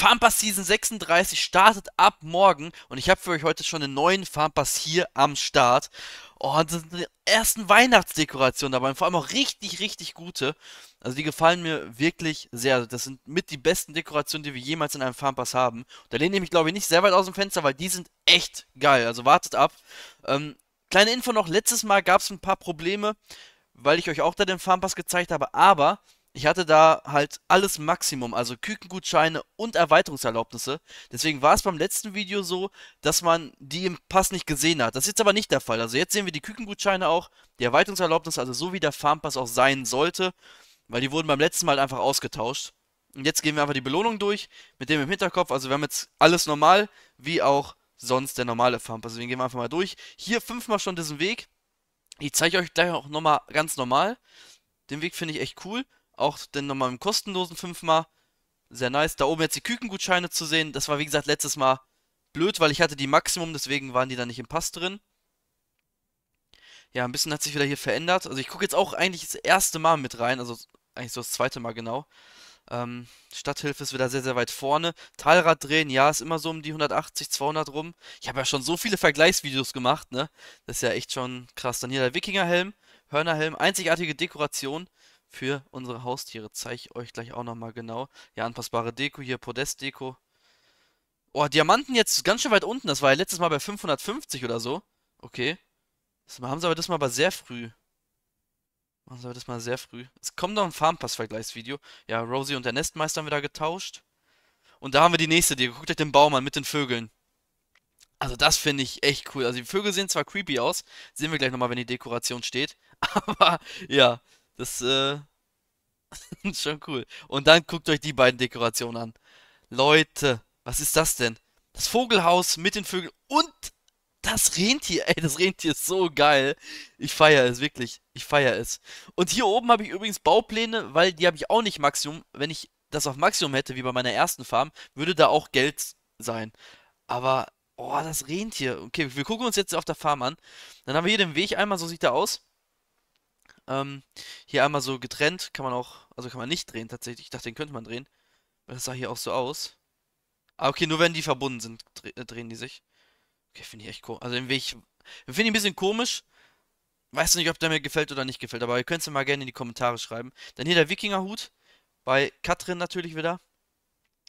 Farmpass Season 36 startet ab morgen und ich habe für euch heute schon einen neuen Farmpass hier am Start. Oh, und das sind die ersten Weihnachtsdekorationen dabei und vor allem auch richtig, richtig gute. Also die gefallen mir wirklich sehr. Also das sind mit die besten Dekorationen, die wir jemals in einem Farmpass haben. Da lehne ich mich, glaube ich, nicht sehr weit aus dem Fenster, weil die sind echt geil. Also wartet ab. Ähm, kleine Info noch, letztes Mal gab es ein paar Probleme, weil ich euch auch da den Farmpass gezeigt habe, aber ich hatte da halt alles Maximum, also Kükengutscheine und Erweiterungserlaubnisse. Deswegen war es beim letzten Video so, dass man die im Pass nicht gesehen hat. Das ist jetzt aber nicht der Fall. Also jetzt sehen wir die Kükengutscheine auch, die Erweiterungserlaubnisse, also so wie der Farmpass auch sein sollte, weil die wurden beim letzten Mal einfach ausgetauscht. Und jetzt gehen wir einfach die Belohnung durch, mit dem im Hinterkopf. Also wir haben jetzt alles normal, wie auch sonst der normale Farmpass. Deswegen gehen wir einfach mal durch. Hier fünfmal schon diesen Weg. Ich zeige euch gleich auch nochmal ganz normal. Den Weg finde ich echt cool. Auch dann nochmal im kostenlosen fünfmal. Sehr nice. Da oben jetzt die Kükengutscheine zu sehen. Das war wie gesagt letztes Mal blöd, weil ich hatte die Maximum, deswegen waren die da nicht im Pass drin. Ja, ein bisschen hat sich wieder hier verändert. Also ich gucke jetzt auch eigentlich das erste Mal mit rein, also eigentlich so das zweite Mal genau. Ähm, Stadthilfe ist wieder sehr, sehr weit vorne. Talrad drehen, ja, ist immer so um die 180, 200 rum. Ich habe ja schon so viele Vergleichsvideos gemacht, ne? Das ist ja echt schon krass. Dann hier der Wikingerhelm, Hörnerhelm, einzigartige Dekoration für unsere Haustiere. Zeige ich euch gleich auch nochmal genau. Ja, anpassbare Deko hier, Podestdeko. Oh, Diamanten jetzt ganz schön weit unten. Das war ja letztes Mal bei 550 oder so. Okay. Das haben sie aber das mal aber sehr früh. Machen sie aber das mal sehr früh. Es kommt noch ein Farmpass-Vergleichsvideo. Ja, Rosie und der Nestmeister haben wir da getauscht. Und da haben wir die nächste Deko. Guckt euch den Baum an mit den Vögeln. Also das finde ich echt cool. Also die Vögel sehen zwar creepy aus, sehen wir gleich nochmal, wenn die Dekoration steht. Aber ja, das äh, ist schon cool. Und dann guckt euch die beiden Dekorationen an. Leute, was ist das denn? Das Vogelhaus mit den Vögeln und das Rentier. Ey, das Rentier ist so geil. Ich feiere es wirklich. Ich feiere es. Und hier oben habe ich übrigens Baupläne, weil die habe ich auch nicht Maximum. Wenn ich das auf Maximum hätte, wie bei meiner ersten Farm, würde da auch Geld sein. Aber, oh, das Rentier. Okay, wir gucken uns jetzt auf der Farm an. Dann haben wir hier den Weg einmal, so sieht der aus. Ähm, hier einmal so getrennt, kann man auch, also kann man nicht drehen tatsächlich. Ich dachte, den könnte man drehen. das sah hier auch so aus. Ah, okay, nur wenn die verbunden sind, äh, drehen die sich. Okay, finde ich echt komisch. Also den Weg, finde ich ein bisschen komisch. Weiß nicht, ob der mir gefällt oder nicht gefällt, aber ihr könnt es mir mal gerne in die Kommentare schreiben. Dann hier der Wikingerhut. Bei Katrin natürlich wieder.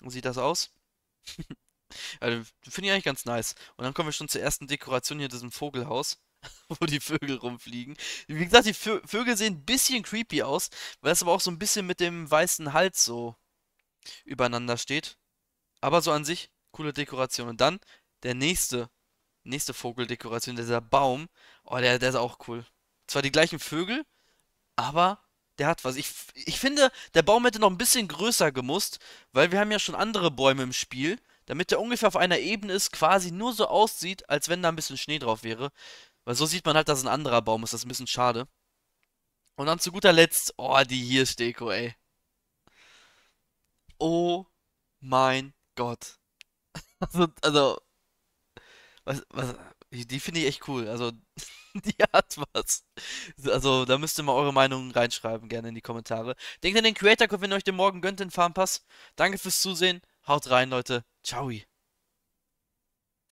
Sieht das aus? also, finde ich eigentlich ganz nice. Und dann kommen wir schon zur ersten Dekoration hier, diesem Vogelhaus. wo die Vögel rumfliegen. Wie gesagt, die Vögel sehen ein bisschen creepy aus, weil es aber auch so ein bisschen mit dem weißen Hals so übereinander steht. Aber so an sich, coole Dekoration. Und dann der nächste, nächste Vogeldekoration, dieser Baum. Oh, der, der ist auch cool. Zwar die gleichen Vögel, aber der hat was. Ich, ich finde, der Baum hätte noch ein bisschen größer gemusst, weil wir haben ja schon andere Bäume im Spiel. Damit der ungefähr auf einer Ebene ist, quasi nur so aussieht, als wenn da ein bisschen Schnee drauf wäre. Weil so sieht man halt, dass ein anderer Baum ist. Das ist ein bisschen schade. Und dann zu guter Letzt, oh, die hier Deko, ey. Oh mein Gott. Also, also was, was, die finde ich echt cool. Also, die hat was. Also, da müsst ihr mal eure Meinung reinschreiben, gerne in die Kommentare. Denkt an den Creator Code, wenn ihr euch den morgen gönnt, den Farmpass. Danke fürs Zusehen. Haut rein, Leute. Ciao.